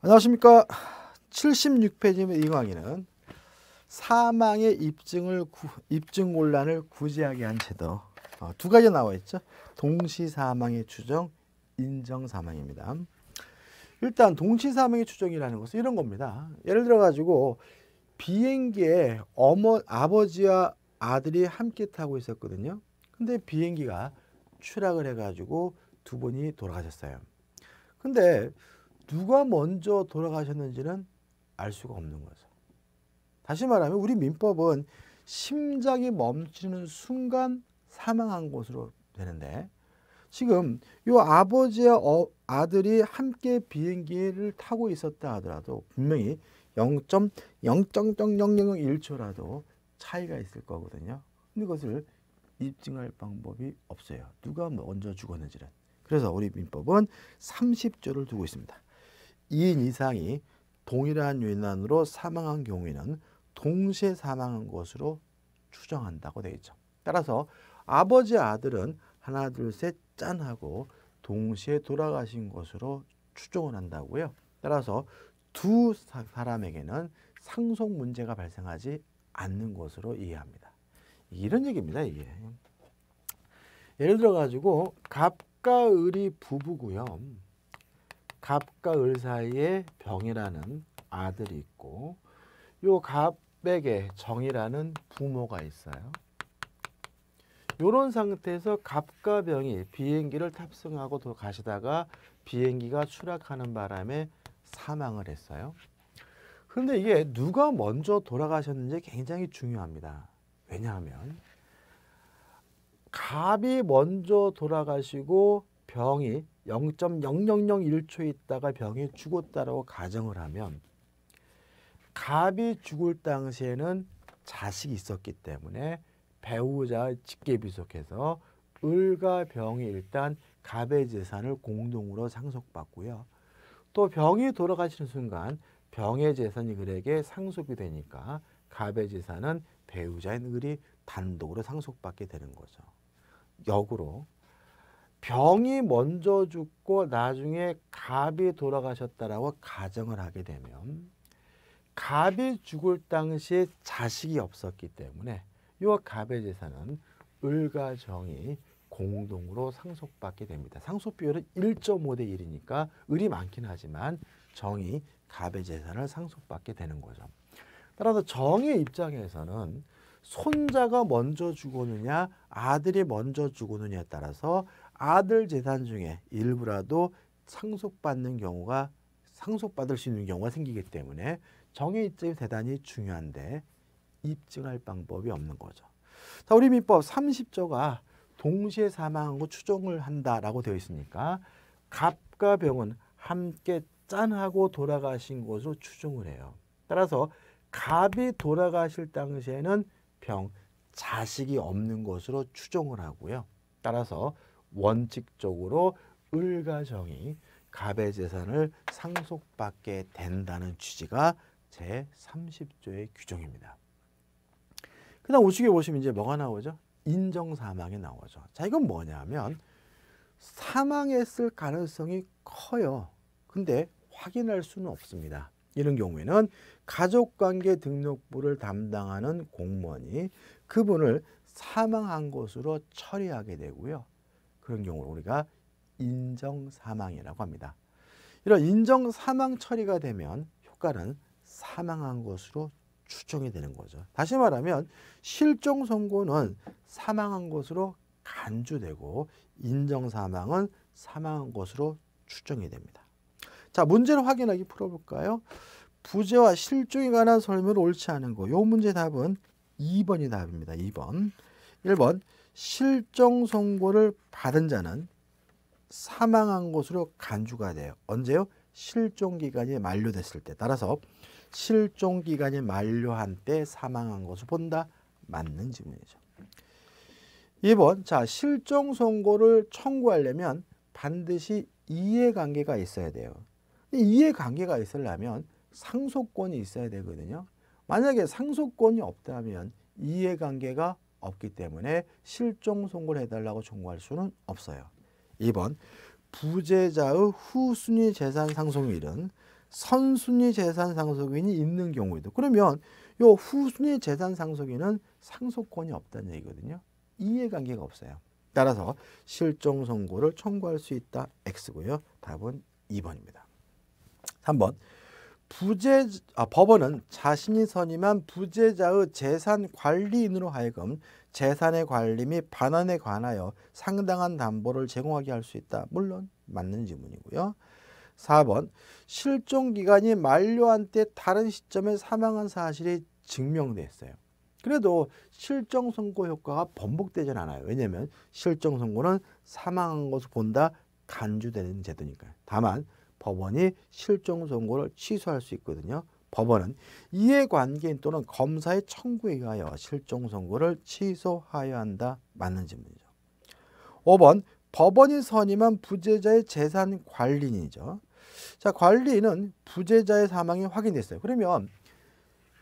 안녕하십니까. 76페이지의 이 강의는 사망의 입증을 구, 입증 혼란을 구제하게 한 제도 어, 두 가지 가 나와 있죠. 동시 사망의 추정, 인정 사망입니다. 일단 동시 사망의 추정이라는 것은 이런 겁니다. 예를 들어 가지고 비행기에 어머 아버지와 아들이 함께 타고 있었거든요. 근데 비행기가 추락을 해 가지고 두 분이 돌아가셨어요. 근데 누가 먼저 돌아가셨는지는 알 수가 없는 거죠. 다시 말하면 우리 민법은 심장이 멈추는 순간 사망한 것으로 되는데 지금 요 아버지와 어, 아들이 함께 비행기를 타고 있었다 하더라도 분명히 0 0 0 0 1초라도 차이가 있을 거거든요. 근데 그것을 입증할 방법이 없어요. 누가 먼저 죽었는지는. 그래서 우리 민법은 30조를 두고 있습니다. 2인 이상이 동일한 유난으로 사망한 경우에는 동시에 사망한 것으로 추정한다고 되어 있죠. 따라서 아버지 아들은 하나 둘 셋짠 하고 동시에 돌아가신 것으로 추정을 한다고요. 따라서 두 사람에게는 상속 문제가 발생하지 않는 것으로 이해합니다. 이런 얘기입니다. 이게. 예를 들어 가지고 갑과 을이 부부고요. 갑과 을 사이에 병이라는 아들이 있고 요 갑에게 정이라는 부모가 있어요. 요런 상태에서 갑과 병이 비행기를 탑승하고 가시다가 비행기가 추락하는 바람에 사망을 했어요. 그데 이게 누가 먼저 돌아가셨는지 굉장히 중요합니다. 왜냐하면 갑이 먼저 돌아가시고 병이 0 0 0 0 1초 있다가 병이 죽었다고 가정을 하면 갑이 죽을 당시에는 자식이 있었기 때문에 배우자 직계비속해서 을과 병이 일단 갑의 재산을 공동으로 상속받고요. 또 병이 돌아가시는 순간 병의 재산이 그에게 상속이 되니까 갑의 재산은 배우자인 을이 단독으로 상속받게 되는 거죠. 역으로 병이 먼저 죽고 나중에 갑이 돌아가셨다라고 가정을 하게 되면 갑이 죽을 당시에 자식이 없었기 때문에 이 갑의 재산은 을과 정이 공동으로 상속받게 됩니다. 상속 비율은 1.5대 1이니까 을이 많긴 하지만 정이 갑의 재산을 상속받게 되는 거죠. 따라서 정의 입장에서는 손자가 먼저 죽었느냐 아들이 먼저 죽었느냐에 따라서 아들 재산 중에 일부라도 상속받는 경우가 상속받을 수 있는 경우가 생기기 때문에 정의 입증이 대단히 중요한데 입증할 방법이 없는 거죠. 자, 우리 민법 30조가 동시에 사망한 거 추종을 한다라고 되어 있으니까 갑과 병은 함께 짠하고 돌아가신 것으로 추종을 해요. 따라서 갑이 돌아가실 당시에는 병, 자식이 없는 것으로 추종을 하고요. 따라서 원칙적으로 을가정이 갑의 재산을 상속받게 된다는 취지가 제30조의 규정입니다. 그 다음 우측에 보시면 이제 뭐가 나오죠? 인정사망이 나오죠. 자 이건 뭐냐면 사망했을 가능성이 커요. 근데 확인할 수는 없습니다. 이런 경우에는 가족관계 등록부를 담당하는 공무원이 그분을 사망한 것으로 처리하게 되고요. 그런 경우를 우리가 인정 사망이라고 합니다. 이런 인정 사망 처리가 되면 효과는 사망한 것으로 추정이 되는 거죠. 다시 말하면 실종 선고는 사망한 것으로 간주되고 인정 사망은 사망한 것으로 추정이 됩니다. 자, 문제를 확인하기 풀어볼까요? 부재와 실종에 관한 설명은 옳지 않은 거. 요 문제 답은 2번이 답입니다. 2번. 1번 실종 선고를 받은 자는 사망한 것으로 간주가 돼요. 언제요? 실종 기간이 만료됐을 때. 따라서 실종 기간이 만료한 때 사망한 것을 본다. 맞는 질문이죠. 2번. 자, 실종 선고를 청구하려면 반드시 이해관계가 있어야 돼요. 이해관계가 있으려면 상속권이 있어야 되거든요. 만약에 상속권이 없다면 이해관계가 없기 때문에 실종 송고를 해달라고 청구할 수는 없어요. 2번 부재자의 후순위 재산 상속일은 선순위 재산 상속인이 있는 경우에도 그러면 요 후순위 재산 상속인은 상속권이 없다는 얘기거든요. 이해관계가 없어요. 따라서 실종 선고를 청구할 수 있다 X고요. 답은 2번입니다. 3번 부재 아, 법원은 자신이 선임한 부재자의 재산 관리인으로 하여금 재산의 관리 및 반환에 관하여 상당한 담보를 제공하게 할 수 있다. 물론 맞는 질문이고요 4번 실종 기간이 만료한 때 다른 시점에 사망한 사실이 증명됐어요. 그래도 실종 선고 효과가 번복되진 않아요. 왜냐하면 실종 선고는 사망한 것을 본다 간주되는 제도니까요. 다만 법원이 실종 선고를 취소할 수 있거든요. 법원은 이해관계인 또는 검사의 청구에 의하여 실종 선고를 취소하여야 한다. 맞는 질문이죠. 5번 법원이 선임한 부재자의 재산 관리인이죠. 자, 관리인은 부재자의 사망이 확인됐어요. 그러면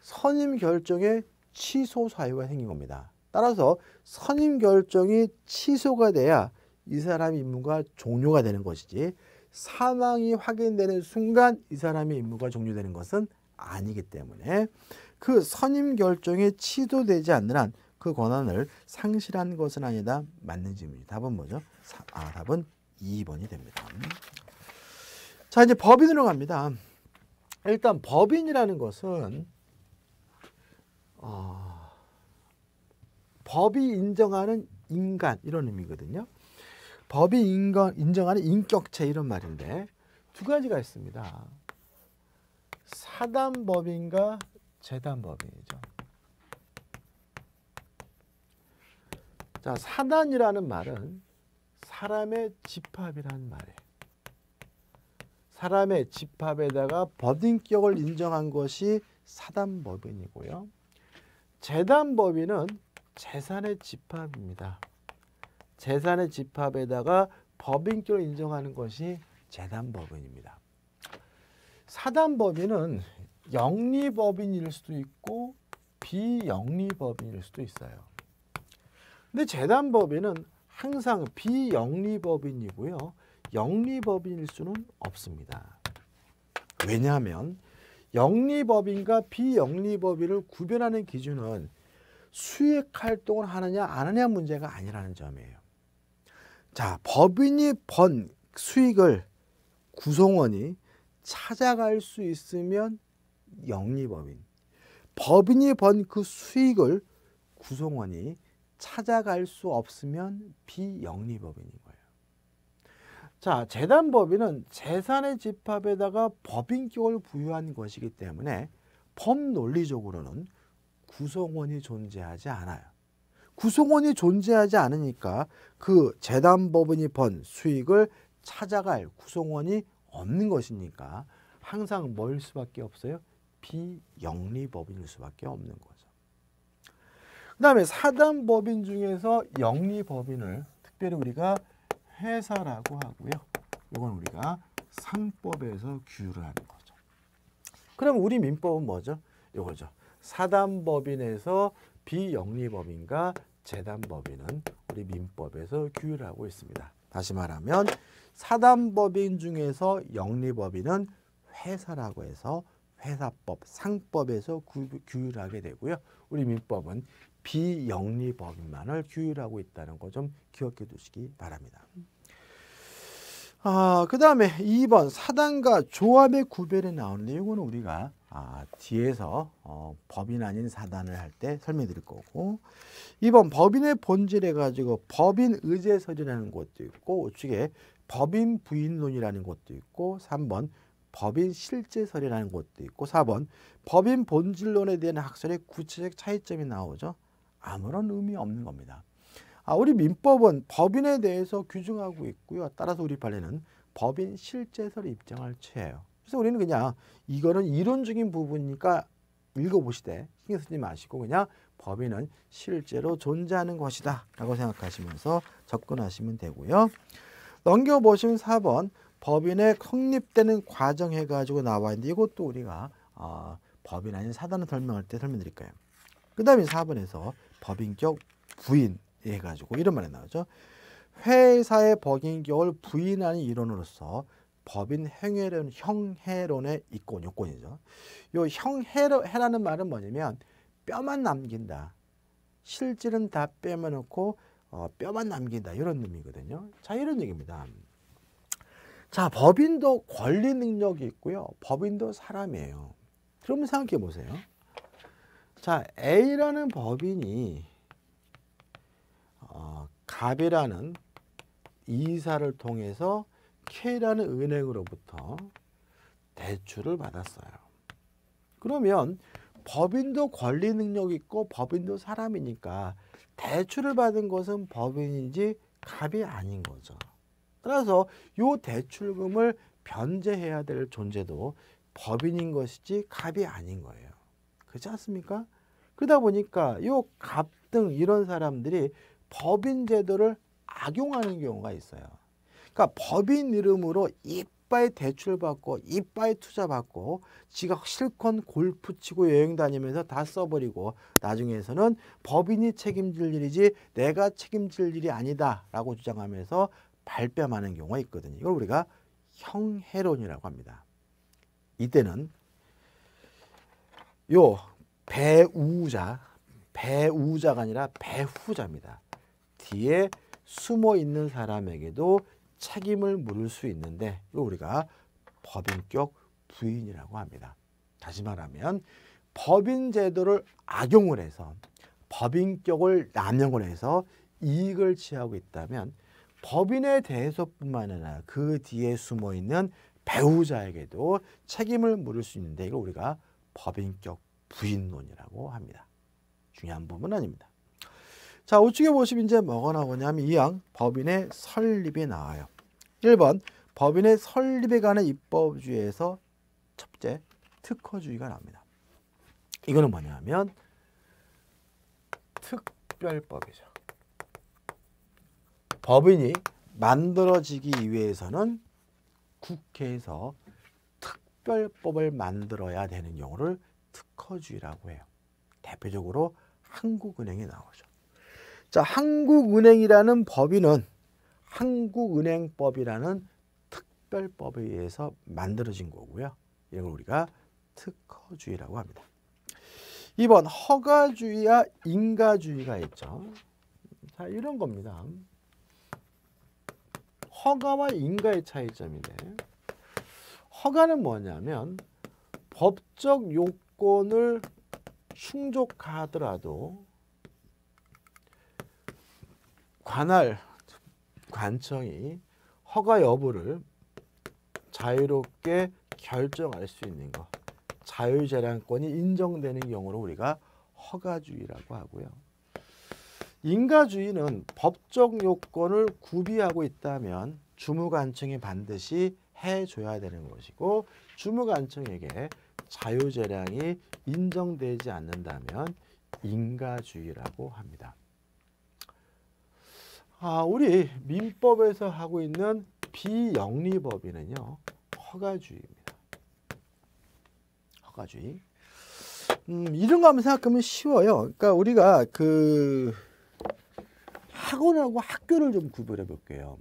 선임 결정에 취소 사유가 생긴 겁니다. 따라서 선임 결정이 취소가 돼야 이 사람 임무가 종료가 되는 것이지 사망이 확인되는 순간 이 사람의 임무가 종료되는 것은 아니기 때문에 그 선임 결정에 취소되지 않는 한 그 권한을 상실한 것은 아니다. 맞는 질문이 답은 뭐죠? 아, 답은 2번이 됩니다. 자, 이제 법인으로 갑니다. 일단 법인이라는 것은 어, 법이 인정하는 인간 이런 의미거든요. 법이 인건, 인정하는 인격체 이런 말인데 두 가지가 있습니다. 사단법인과 재단법인이죠. 자, 사단이라는 말은 사람의 집합이라 말이에요. 사람의 집합에다가 법인격을 인정한 것이 사단법인이고요. 재단법인은 재산의 집합입니다. 재산의 집합에다가 법인격을 인정하는 것이 재단법인입니다. 사단법인은 영리법인일 수도 있고 비영리법인일 수도 있어요. 근데 재단법인은 항상 비영리법인이고요. 영리법인일 수는 없습니다. 왜냐하면 영리법인과 비영리법인을 구별하는 기준은 수익활동을 하느냐 안 하느냐 문제가 아니라는 점이에요. 자, 법인이 번 수익을 구성원이 찾아갈 수 있으면 영리법인. 법인이 번 그 수익을 구성원이 찾아갈 수 없으면 비영리법인인 거예요. 자, 재단법인은 재산의 집합에다가 법인격을 부여한 것이기 때문에 법논리적으로는 구성원이 존재하지 않아요. 구성원이 존재하지 않으니까 그 재단법인이 번 수익을 찾아갈 구성원이 없는 것이니까 항상 뭘 수밖에 없어요? 비영리법인일 수밖에 없는 거죠. 그 다음에 사단법인 중에서 영리법인을 특별히 우리가 회사라고 하고요. 이건 우리가 상법에서 규율을 하는 거죠. 그럼 우리 민법은 뭐죠? 이거죠. 사단법인에서 비영리법인과 재단법인은 우리 민법에서 규율하고 있습니다. 다시 말하면 사단법인 중에서 영리법인은 회사라고 해서 회사법, 상법에서 구, 규율하게 되고요. 우리 민법은 비영리법인만을 규율하고 있다는 거 좀 기억해 두시기 바랍니다. 아, 그 다음에 2번 사단과 조합의 구별에 나오는데 이거 우리가 아, 뒤에서 어, 법인 아닌 사단을 할 때 설명해 드릴 거고 이번 법인의 본질에 가지고 법인 의제설이라는 것도 있고 우측에 법인 부인론이라는 것도 있고 3번 법인 실제설이라는 것도 있고 4번 법인 본질론에 대한 학설의 구체적 차이점이 나오죠. 아무런 의미 없는 겁니다. 아, 우리 민법은 법인에 대해서 규정하고 있고요. 따라서 우리 판례는 법인 실제설을 입장을취해요 그래서 우리는 그냥 이거는 이론적인 부분이니까 읽어보시되 신경 쓰지 마시고 그냥 법인은 실제로 존재하는 것이다 라고 생각하시면서 접근하시면 되고요. 넘겨보시면 4번 법인의 확립되는 과정 해가지고 나와 있는데 이것도 우리가 어, 법인 아닌 사단을 설명할 때 설명드릴까요. 그 다음에 4번에서 법인격 부인 해가지고 이런 말이 나오죠. 회사의 법인격을 부인하는 이론으로서 법인 행위론, 형해론의 이권, 요건이죠. 요 형해라는 말은 뭐냐면 뼈만 남긴다. 실질은 다 빼면놓고 어, 뼈만 남긴다. 이런 의미거든요. 자, 이런 얘기입니다. 자, 법인도 권리 능력이 있고요. 법인도 사람이에요. 그럼 생각해 보세요. 자, A라는 법인이 어, 갑이라는 이사를 통해서 K라는 은행으로부터 대출을 받았어요. 그러면 법인도 권리 능력 있고 법인도 사람이니까 대출을 받은 것은 법인인지 갑이 아닌 거죠. 따라서 요 대출금을 변제해야 될 존재도 법인인 것이지 갑이 아닌 거예요. 그렇지 않습니까? 그러다 보니까 요갑등 이런 사람들이 법인 제도를 악용하는 경우가 있어요. 그러니까 법인 이름으로 이빠이 대출받고 이빠이 투자받고 지가 실컷 골프 치고 여행 다니면서 다 써버리고 나중에서는 법인이 책임질 일이지 내가 책임질 일이 아니다라고 주장하면서 발뺌하는 경우가 있거든요. 이걸 우리가 형해론이라고 합니다. 이때는 요 배우자, 배우자가 아니라 배후자입니다. 뒤에 숨어 있는 사람에게도 책임을 물을 수 있는데 이거 우리가 법인격 부인이라고 합니다. 다시 말하면 법인 제도를 악용을 해서 법인격을 남용을 해서 이익을 취하고 있다면 법인에 대해서뿐만 아니라 그 뒤에 숨어 있는 배우자에게도 책임을 물을 수 있는데 이걸 우리가 법인격 부인론이라고 합니다. 중요한 부분 아닙니다. 자, 우측에 보시면 이제 뭐가 나오냐면 이항 법인의 설립이 나와요. 1번 법인의 설립에 관한 입법주의에서 첫째 특허주의가 나옵니다. 이거는 뭐냐면 특별법이죠. 법인이 만들어지기 위해서는 국회에서 특별법을 만들어야 되는 용어를 특허주의라고 해요. 대표적으로 한국은행이 나오죠. 자, 한국은행이라는 법인은 한국은행법이라는 특별법에 의해서 만들어진 거고요. 이걸 우리가 특허주의라고 합니다. 2번 허가주의와 인가주의가 있죠. 자, 이런 겁니다. 허가와 인가의 차이점인데 허가는 뭐냐면 법적 요건을 충족하더라도 관할 관청이 허가 여부를 자유롭게 결정할 수 있는 것 자유재량권이 인정되는 경우로 우리가 허가주의라고 하고요. 인가주의는 법적 요건을 구비하고 있다면 주무관청이 반드시 해줘야 되는 것이고 주무관청에게 자유재량이 인정되지 않는다면 인가주의라고 합니다. 아, 우리 민법에서 하고 있는 비영리법인은요. 허가주의입니다. 허가주의. 음, 이런 거 한번 생각하면 쉬워요. 그러니까 우리가 그 학원하고 학교를 좀 구별해 볼게요.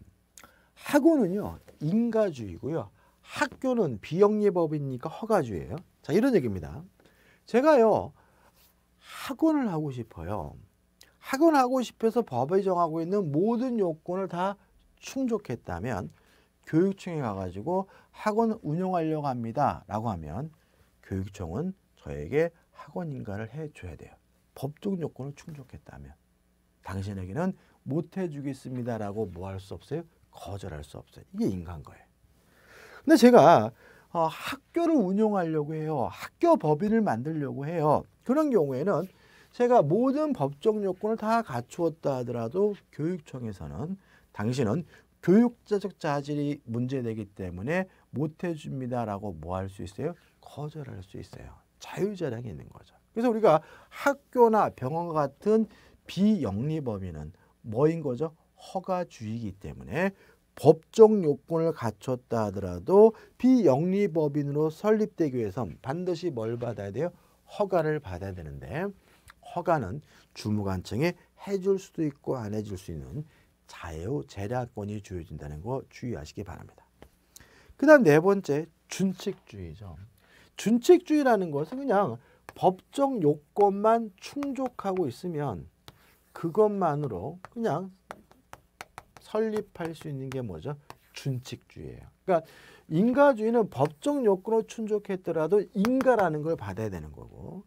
학원은요. 인가주의고요. 학교는 비영리법이니까 허가주의예요. 자, 이런 얘기입니다. 제가요. 학원을 하고 싶어요. 학원하고 싶어서 법이 정하고 있는 모든 요건을 다 충족했다면 교육청에 가가지고 학원 운영하려고 합니다. 라고 하면 교육청은 저에게 학원 인가를 해줘야 돼요. 법적 요건을 충족했다면 당신에게는 못 해주겠습니다. 라고 뭐 할 수 없어요? 거절할 수 없어요. 이게 인간 거예요. 근데 제가 어, 학교를 운영하려고 해요. 학교 법인을 만들려고 해요. 그런 경우에는 제가 모든 법적 요건을 다 갖추었다 하더라도 교육청에서는 당신은 교육자적 자질이 문제되기 때문에 못해줍니다라고 뭐 할 수 있어요? 거절할 수 있어요. 자유자량이 있는 거죠. 그래서 우리가 학교나 병원 같은 비영리 범위는 뭐인 거죠? 허가주의이기 때문에 법적 요건을 갖췄다 하더라도 비영리 법인으로 설립되기 위해선 반드시 뭘 받아야 돼요? 허가를 받아야 되는데 허가는 주무관청에 해줄 수도 있고 안 해줄 수 있는 자유 재량권이 주어진다는 거 주의하시기 바랍니다. 그 다음 네 번째 준칙주의죠. 준칙주의라는 것은 그냥 법적 요건만 충족하고 있으면 그것만으로 그냥 설립할 수 있는 게 뭐죠? 준칙주의예요. 그러니까 인가주의는 법적 요건을 충족했더라도 인가라는 걸 받아야 되는 거고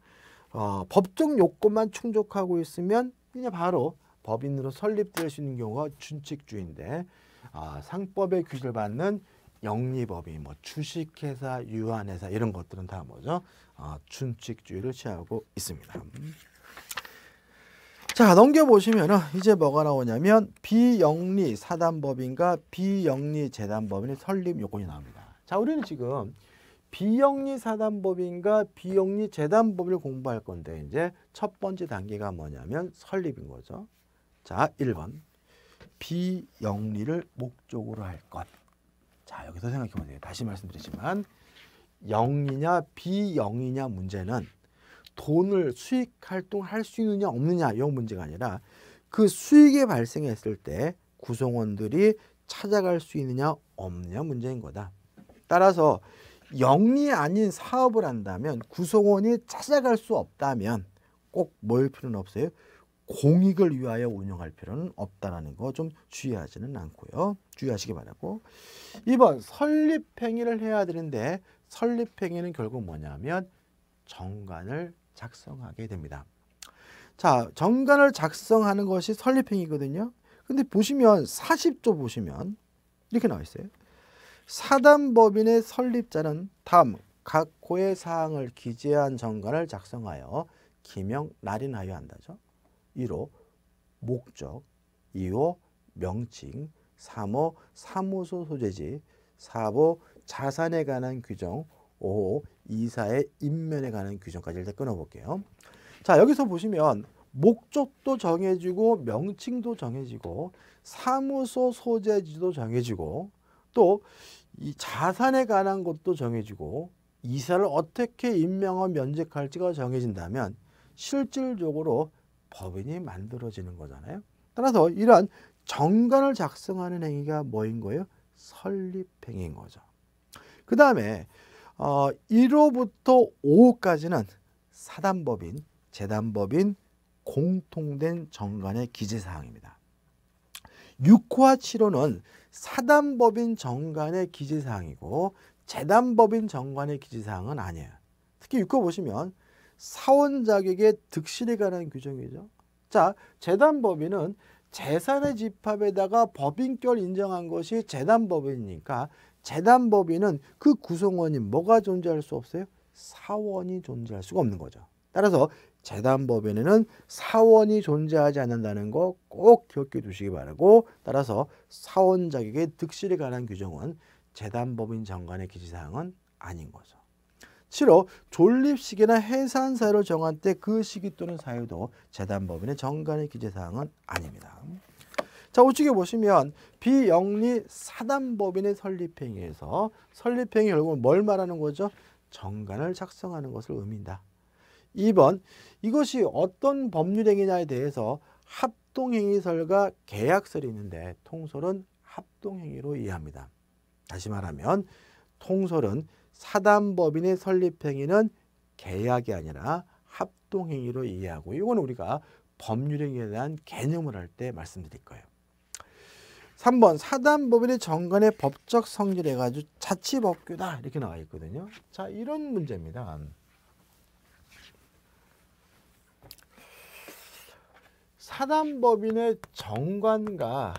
어, 법적 요건만 충족하고 있으면 그냥 바로 법인으로 설립될 수 있는 경우가 준칙주의인데 아, 상법의 규제를 받는 영리법인, 뭐 주식회사, 유한회사 이런 것들은 다 뭐죠? 어, 준칙주의를 취하고 있습니다. 자 넘겨보시면 은 이제 뭐가 나오냐면 비영리 사단법인과 비영리 재단법인의 설립 요건이 나옵니다. 자 우리는 지금 비영리 사단법인과 비영리 재단법인을 공부할 건데 이제 첫 번째 단계가 뭐냐면 설립인 거죠. 자, 1번. 비영리를 목적으로 할 것. 자, 여기서 생각해 보세요. 다시 말씀드리지만 영리냐 비영리냐 문제는 돈을 수익 활동할 수 있느냐 없느냐 이 문제가 아니라 그 수익이 발생했을 때 구성원들이 찾아갈 수 있느냐 없느냐 문제인 거다. 따라서 영리 아닌 사업을 한다면 구성원이 찾아갈 수 없다면 꼭 모일 필요는 없어요. 공익을 위하여 운영할 필요는 없다라는 거 좀 주의하지는 않고요. 주의하시기 바라고. 2번 설립행위를 해야 되는데 설립행위는 결국 뭐냐면 정관을 작성하게 됩니다. 자, 정관을 작성하는 것이 설립행위거든요. 근데 보시면 40조 보시면 이렇게 나와 있어요. 사단법인의 설립자는 다음 각고의 사항을 기재한 정관을 작성하여 기명 날인하여 한다죠. 1호 목적, 2호 명칭, 3호 사무소 소재지, 4호 자산에 관한 규정, 5호 이사의 인면에 관한 규정까지 일단 끊어볼게요. 자 여기서 보시면 목적도 정해지고 명칭도 정해지고 사무소 소재지도 정해지고 또이 자산에 관한 것도 정해지고 이사를 어떻게 임명하고 면책할지가 정해진다면 실질적으로 법인이 만들어지는 거잖아요. 따라서 이러한 정관을 작성하는 행위가 뭐인 거예요? 설립행위인 거죠. 그 다음에 어, 1호부터 5호까지는 사단법인, 재단법인 공통된 정관의 기재사항입니다. 6호와 7호는 사단법인 정관의 기재사항이고 재단법인 정관의 기재사항은 아니에요. 특히 6호 보시면 사원 자격의 득실에 관한 규정이죠. 자, 재단법인은 재산의 집합에다가 법인결 인정한 것이 재단법인이니까 재단법인은 그 구성원이 뭐가 존재할 수 없어요? 사원이 존재할 수가 없는 거죠. 따라서 재단법인에는 사원이 존재하지 않는다는 거 꼭 기억해 두시기 바라고 따라서 사원 자격의 득실에 관한 규정은 재단법인 장관의 기지사항은 아닌 거죠. 7호 존립시기나 해산사로 정한 때그 시기 또는 사유도 재단법인의 정관의 기재사항은 아닙니다. 자 우측에 보시면 비영리 사단법인의 설립행위에서 설립행위 결국은 뭘 말하는 거죠? 정관을 작성하는 것을 의미한다. 2번 이것이 어떤 법률행위냐에 대해서 합동행위설과 계약설이 있는데 통솔은 합동행위로 이해합니다. 다시 말하면 통솔은 사단법인의 설립행위는 계약이 아니라 합동행위로 이해하고 이건 우리가 법률행위에 대한 개념을 할 때 말씀드릴 거예요. 3번 사단법인의 정관의 법적 성질해 가지고 자치법규다 이렇게 나와 있거든요. 자 이런 문제입니다. 사단법인의 정관과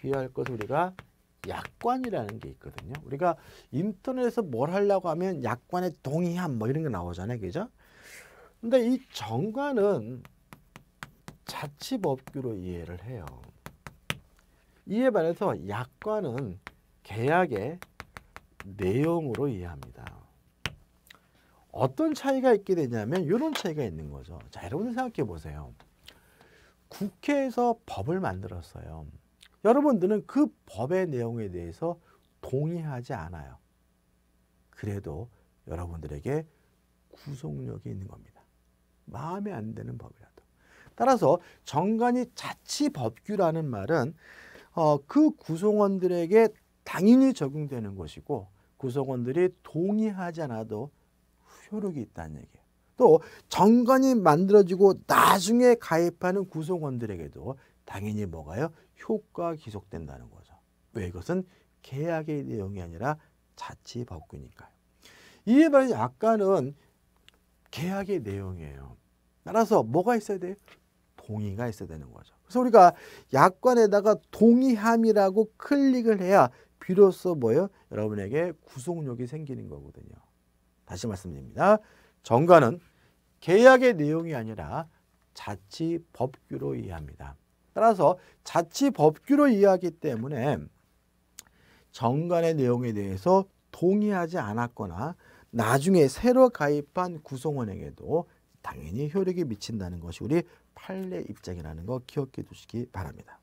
귀할 것을 우리가 약관이라는 게 있거든요. 우리가 인터넷에서 뭘 하려고 하면 약관의 동의함 뭐 이런 게 나오잖아요. 그죠? 근데 이 정관은 자치법규로 이해를 해요. 이에 반해서 약관은 계약의 내용으로 이해합니다. 어떤 차이가 있게 되냐면 이런 차이가 있는 거죠. 자, 여러분 생각해 보세요. 국회에서 법을 만들었어요. 여러분들은 그 법의 내용에 대해서 동의하지 않아요. 그래도 여러분들에게 구속력이 있는 겁니다. 마음에 안 드는 법이라도. 따라서 정관이 자치법규라는 말은 어, 그 구성원들에게 당연히 적용되는 것이고 구성원들이 동의하지 않아도 효력이 있다는 얘기예요. 또 정관이 만들어지고 나중에 가입하는 구성원들에게도 당연히 뭐가요? 효과가 계속된다는 거죠. 왜 이것은 계약의 내용이 아니라 자치 법규니까요. 이에 반해 약간은 계약의 내용이에요. 따라서 뭐가 있어야 돼요? 동의가 있어야 되는 거죠. 그래서 우리가 약관에다가 동의함이라고 클릭을 해야 비로소 뭐예요? 여러분에게 구속력이 생기는 거거든요. 다시 말씀드립니다. 정관은 계약의 내용이 아니라 자치 법규로 이해합니다. 따라서 자치 법규로 이해하기 때문에 정관의 내용에 대해서 동의하지 않았거나 나중에 새로 가입한 구성원에게도 당연히 효력이 미친다는 것이 우리 판례 입장이라는 거 기억해 두시기 바랍니다.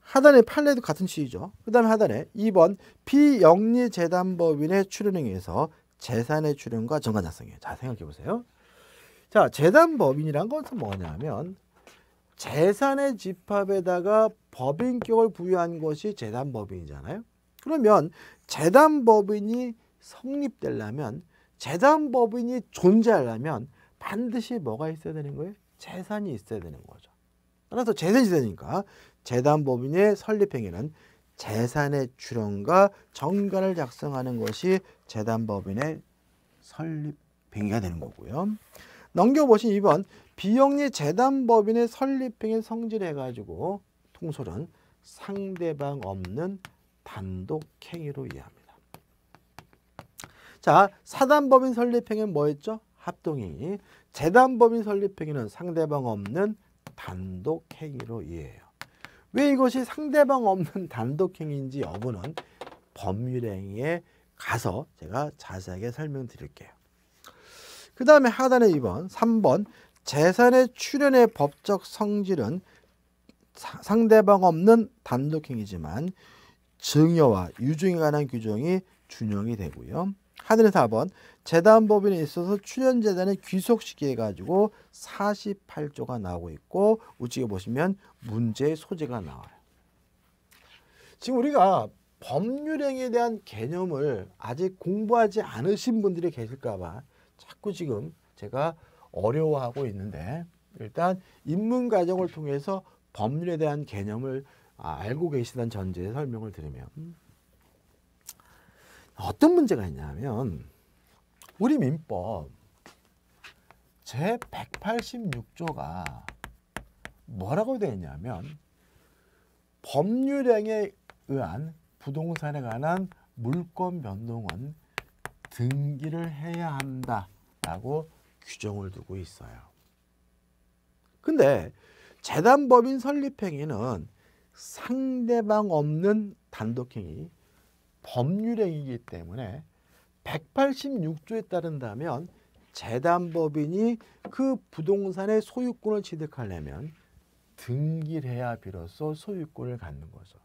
하단에 판례도 같은 취지죠. 그 다음에 하단에 2번 비영리재단법인의 출연행위에서 재산의 출연과 정관작성이에요자 생각해 보세요. 자, 재단 법인이란 것은 뭐냐면 재산의 집합에다가 법인격을 부여한 것이 재단 법인이잖아요. 그러면 재단 법인이 성립되려면 재단 법인이 존재하려면 반드시 뭐가 있어야 되는 거예요? 재산이 있어야 되는 거죠. 따라서 재산이 되니까 재단 법인의 설립 행위는 재산의 출원과 정관을 작성하는 것이 재단 법인의 설립 행위가 되는 거고요. 넘겨보신 2번 비영리 재단법인의 설립 행위 성질해 가지고 통솔은 상대방 없는 단독 행위로 이해합니다. 자, 사단법인 설립 행위는 뭐였죠? 합동행위. 재단법인 설립 행위는 상대방 없는 단독 행위로 이해해요. 왜 이것이 상대방 없는 단독 행위인지 여부는 법률 행위에 가서 제가 자세하게 설명드릴게요. 그 다음에 하단에 2번 3번 재산의 출현의 법적 성질은 사, 상대방 없는 단독행위지만 증여와 유증에 관한 규정이 준용이 되고요. 하늘의 4번 재단법인에 있어서 출연재단의 귀속시기해 가지고 48조가 나오고 있고 우측에 보시면 문제의 소재가 나와요. 지금 우리가 법률행위에 대한 개념을 아직 공부하지 않으신 분들이 계실까 봐 자꾸 지금 제가 어려워하고 있는데 일단 입문 과정을 통해서 법률에 대한 개념을 아, 알고 계시다는 전제에 설명을 드리면 어떤 문제가 있냐면 우리 민법 제 186조가 뭐라고 되어 있냐면 법률행에 의한 부동산에 관한 물권 변동은 등기를 해야 한다라고 규정을 두고 있어요. 근데 재단법인 설립행위는 상대방 없는 단독행위, 법률행위이기 때문에 186조에 따른다면 재단법인이 그 부동산의 소유권을 취득하려면 등기를 해야 비로소 소유권을 갖는 거죠.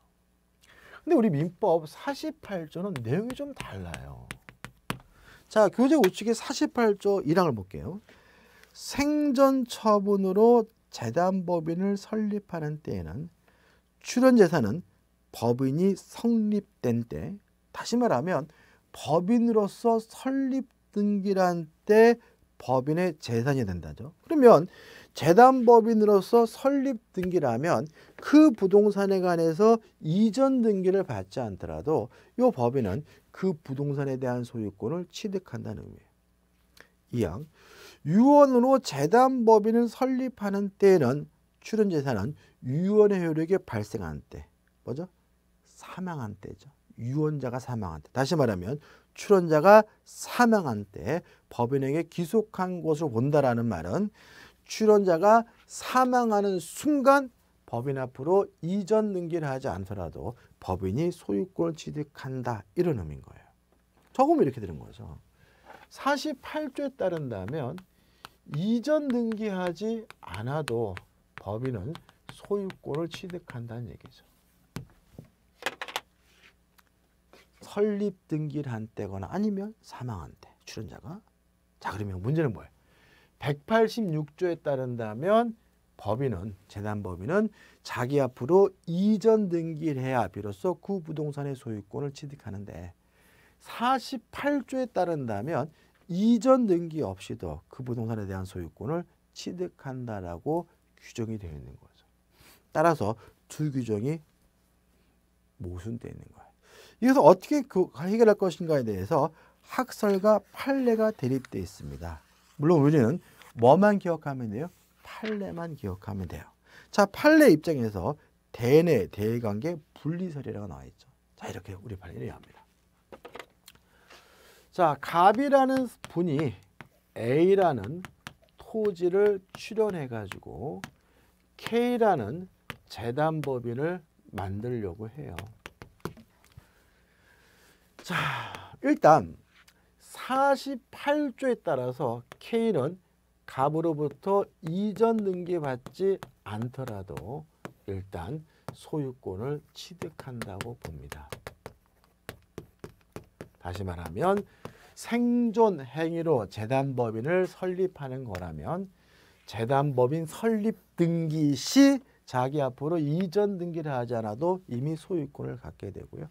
근데 우리 민법 48조는 내용이 좀 달라요. 자, 교재 우측에 48조 1항을 볼게요. 생전 처분으로 재단법인을 설립하는 때에는 출연재산은 법인이 성립된 때 다시 말하면 법인으로서 설립 등기란 때 법인의 재산이 된다죠. 그러면 재단 법인으로서 설립 등기라면 그 부동산에 관해서 이전 등기를 받지 않더라도 이 법인은 그 부동산에 대한 소유권을 취득한다는 의미예요. 이항 유언으로 재단법인을 설립하는 때에는 출연재산은 유언의 효력이 발생한 때 뭐죠? 사망한 때죠. 유언자가 사망한 때 다시 말하면 출원자가 사망한 때 법인에게 기속한 것으 본다라는 말은 출원자가 사망하는 순간 법인 앞으로 이전 등기를 하지 않더라도 법인이 소유권을 취득한다 이런 의미인 거예요. 적으 이렇게 되는 거죠. 48조에 따른다면 이전 등기하지 않아도 법인은 소유권을 취득한다는 얘기죠. 설립 등기를 한 때거나 아니면 사망한 때 출연자가 자 그러면 문제는 뭐예요? 186조에 따른다면 법인은 재단 법인은 자기 앞으로 이전 등기를 해야 비로소 그 부동산의 소유권을 취득하는데 48조에 따른다면 이전 등기 없이도 그 부동산에 대한 소유권을 취득한다라고 규정이 되어 있는 거죠. 따라서 두 규정이 모순되어 있는 거예요. 이것을 어떻게 그 해결할 것인가에 대해서 학설과 판례가 대립되어 있습니다. 물론 우리는 뭐만 기억하면 돼요? 판례만 기억하면 돼요. 자, 판례 입장에서 대내, 대관계, 분리설이라고 나와 있죠. 자, 이렇게 우리 판례를 이해합니다. 자, 갑이라는 분이 A라는 토지를 출연해가지고 K라는 재단법인을 만들려고 해요. 자, 일단 48조에 따라서 K는 갑으로부터 이전 등기받지 않더라도 일단 소유권을 취득한다고 봅니다. 다시 말하면 생존 행위로 재단법인을 설립하는 거라면 재단법인 설립 등기 시 자기 앞으로 이전 등기를 하지 않아도 이미 소유권을 갖게 되고요.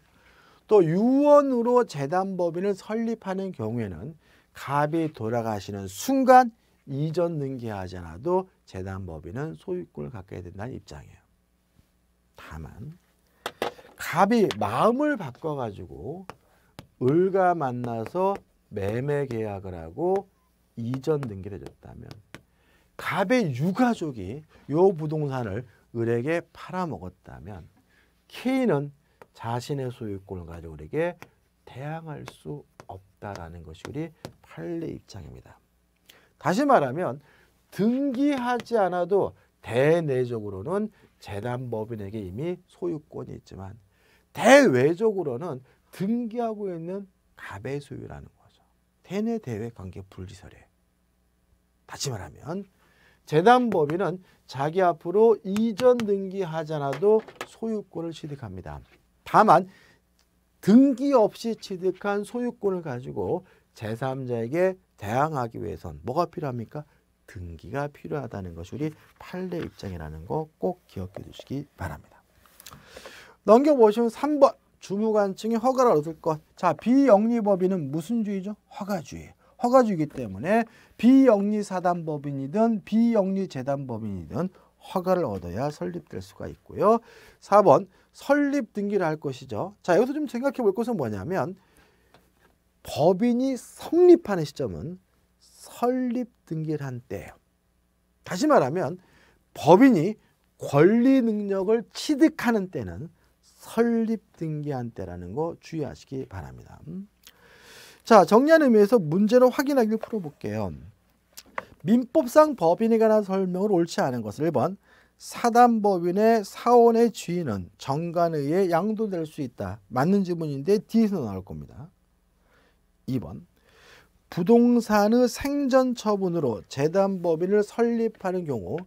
또 유언으로 재단법인을 설립하는 경우에는 갑이 돌아가시는 순간 이전 등기하지 않아도 재단법인은 소유권을 갖게 된다는 입장이에요. 다만 갑이 마음을 바꿔가지고 을과 만나서 매매 계약을 하고 이전 등기를 해줬다면 갑의 유가족이 요 부동산을 을에게 팔아먹었다면 K는 자신의 소유권을 가지고 을에게 대항할 수 없다라는 것이 우리 판례 입장입니다. 다시 말하면 등기하지 않아도 대내적으로는 재단법인에게 이미 소유권이 있지만 대외적으로는 등기하고 있는 갑의 소유라는 거죠. 대내 대외 관계 분리설에. 다시 말하면 재단법인은 자기 앞으로 이전 등기하지 않아도 소유권을 취득합니다. 다만 등기 없이 취득한 소유권을 가지고 제3자에게 대항하기 위해선 뭐가 필요합니까? 등기가 필요하다는 것이 우리 판례 입장이라는 거 꼭 기억해 두시기 바랍니다. 넘겨보시면 3번 주무관증이 허가를 얻을 것. 자 비영리법인은 무슨 주의죠? 허가주의. 허가주의이기 때문에 비영리사단법인이든 비영리재단법인이든 허가를 얻어야 설립될 수가 있고요. 4번 설립 등기를 할 것이죠. 자 여기서 좀 생각해 볼 것은 뭐냐면 법인이 성립하는 시점은 설립 등기를 한 때예요. 다시 말하면 법인이 권리 능력을 취득하는 때는 설립 등기한 때라는 거 주의하시기 바랍니다. 자 정리하는 의미에서 문제를 확인하기를 풀어볼게요. 민법상 법인에 관한 설명을 옳지 않은 것을 1번 사단법인의 사원의 주인은 정관 의해 양도될 수 있다. 맞는 지문인데 D에서 나올 겁니다. 2번 부동산의 생전 처분으로 재단 법인을 설립하는 경우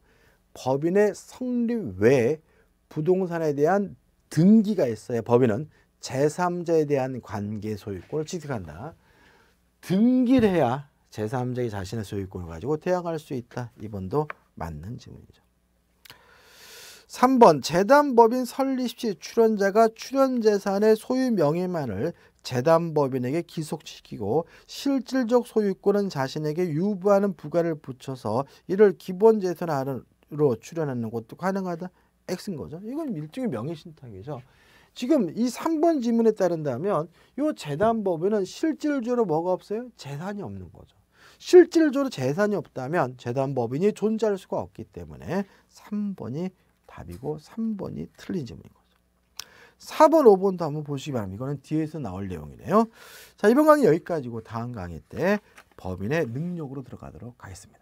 법인의 성립 외에 부동산에 대한 등기가 있어야 법인은 제3자에 대한 관계 소유권을 취득한다. 등기를 해야 제3자의 자신의 소유권을 가지고 대항할수 있다. 이번도 맞는 질문이죠. 3번 재단법인 설립 시 출연자가 출연재산의 소유 명의만을 재단법인에게 기속시키고 실질적 소유권은 자신에게 유부하는 부가를 붙여서 이를 기본재산으로 출연하는 것도 가능하다. X인 거죠. 이건 일종의 명예신탁이죠. 지금 이 3번 지문에 따른다면 이 재단법인은 실질적으로 뭐가 없어요? 재산이 없는 거죠. 실질적으로 재산이 없다면 재단법인이 존재할 수가 없기 때문에 3번이 답이고 3번이 틀린 지문인 거죠. 4번, 5번도 한번 보시기 바랍니다. 이거는 뒤에서 나올 내용이네요. 자, 이번 강의 여기까지고 다음 강의 때 법인의 능력으로 들어가도록 하겠습니다.